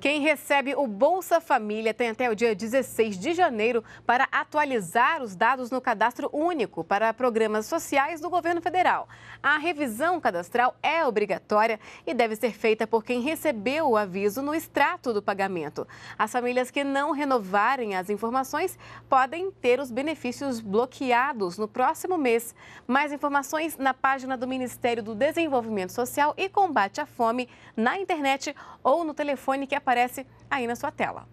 Quem recebe o Bolsa Família tem até o dia 16 de janeiro para atualizar os dados no cadastro único para programas sociais do governo federal. A revisão cadastral é obrigatória e deve ser feita por quem recebeu o aviso no extrato do pagamento. As famílias que não renovarem as informações podem ter os benefícios bloqueados no próximo mês. Mais informações na página do Ministério do Desenvolvimento Social e Combate à Fome, na internet ou no telefone que aparece aparece aí na sua tela.